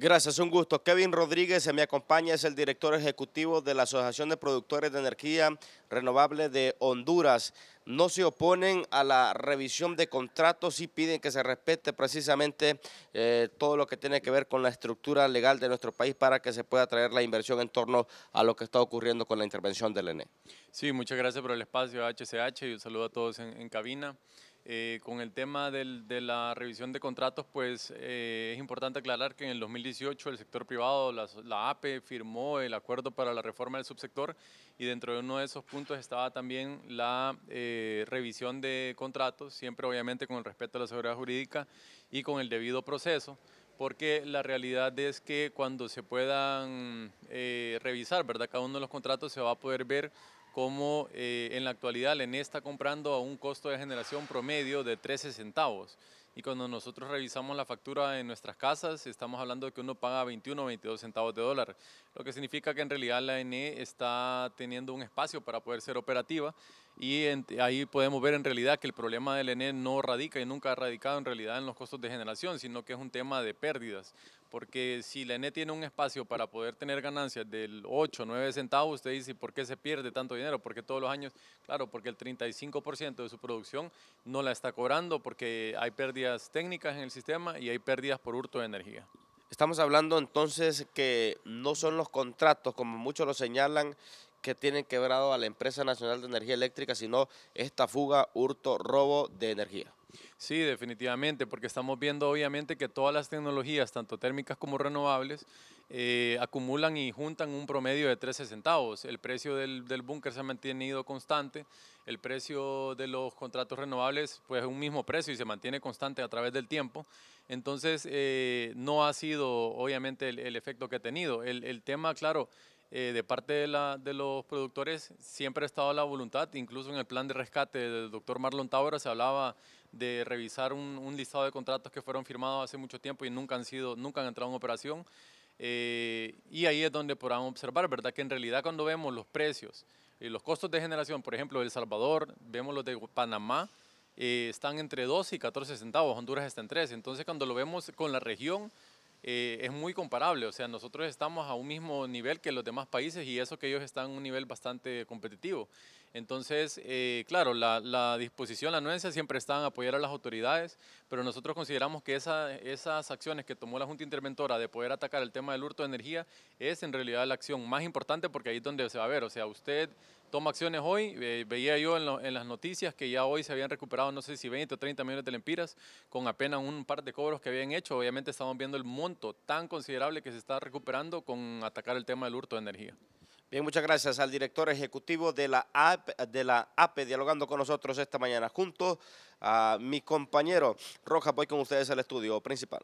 Gracias, un gusto. Kevin Rodríguez se me acompaña, es el director ejecutivo de la Asociación de Productores de Energía Renovable de Honduras. No se oponen a la revisión de contratos y piden que se respete precisamente eh, todo lo que tiene que ver con la estructura legal de nuestro país para que se pueda traer la inversión en torno a lo que está ocurriendo con la intervención del ENE. Sí, muchas gracias por el espacio HCH y un saludo a todos en cabina. Eh, con el tema de la revisión de contratos, pues eh, es importante aclarar que en el 2018 el sector privado, la, APE, firmó el acuerdo para la reforma del subsector y dentro de uno de esos puntos estaba también la eh, revisión de contratos, siempre obviamente con el respeto a la seguridad jurídica y con el debido proceso porque la realidad es que cuando se puedan revisar, ¿verdad? Cada uno de los contratos se va a poder ver como eh, en la actualidad la ENE está comprando a un costo de generación promedio de 13 centavos. Y cuando nosotros revisamos la factura en nuestras casas, estamos hablando de que uno paga 21 o 22 centavos de dólar, lo que significa que en realidad la ENE está teniendo un espacio para poder ser operativa y ahí podemos ver en realidad que el problema del ENE no radica y nunca ha radicado en realidad en los costos de generación, sino que es un tema de pérdidas. Porque si la ENE tiene un espacio para poder tener ganancias del 8, 9 centavos, usted dice, ¿por qué se pierde tanto dinero? Porque todos los años, claro, porque el 35% de su producción no la está cobrando porque hay pérdidas técnicas en el sistema y hay pérdidas por hurto de energía. Estamos hablando entonces que no son los contratos, como muchos lo señalan, que tienen quebrado a la Empresa Nacional de Energía Eléctrica, sino esta fuga, hurto, robo de energía. Sí, definitivamente, porque estamos viendo obviamente que todas las tecnologías, tanto térmicas como renovables, eh, acumulan y juntan un promedio de 13 centavos. El precio del, del búnker se ha mantenido constante, el precio de los contratos renovables pues es un mismo precio y se mantiene constante a través del tiempo. Entonces, eh, no ha sido obviamente el, efecto que ha tenido. El, el tema, claro, eh, de parte de, la, de, los productores siempre ha estado la voluntad, incluso en el plan de rescate del doctor Marlon Tauro se hablaba de revisar un, listado de contratos que fueron firmados hace mucho tiempo y nunca han, sido, nunca han entrado en operación. Eh, y ahí es donde podrán observar, ¿verdad? Que en realidad cuando vemos los precios y los costos de generación, por ejemplo, de El Salvador, vemos los de Panamá, eh, están entre 2 y 14 centavos, Honduras está en 3. Entonces cuando lo vemos con la región, eh, es muy comparable, o sea, nosotros estamos a un mismo nivel que los demás países y eso que ellos están a un nivel bastante competitivo. Entonces, eh, claro, la, disposición, la anuencia siempre está en apoyar a las autoridades, pero nosotros consideramos que esa, esas acciones que tomó la Junta Interventora de poder atacar el tema del hurto de energía es en realidad la acción más importante porque ahí es donde se va a ver, o sea, usted toma acciones hoy. Eh, veía yo en, en, las noticias que ya hoy se habían recuperado, no sé si 20 o 30 millones de lempiras, con apenas un par de cobros que habían hecho. Obviamente estamos viendo el monto tan considerable que se está recuperando con atacar el tema del hurto de energía. Bien, muchas gracias al director ejecutivo de la, AP, de la APE dialogando con nosotros esta mañana. Junto a mi compañero Roja, voy con ustedes al estudio principal.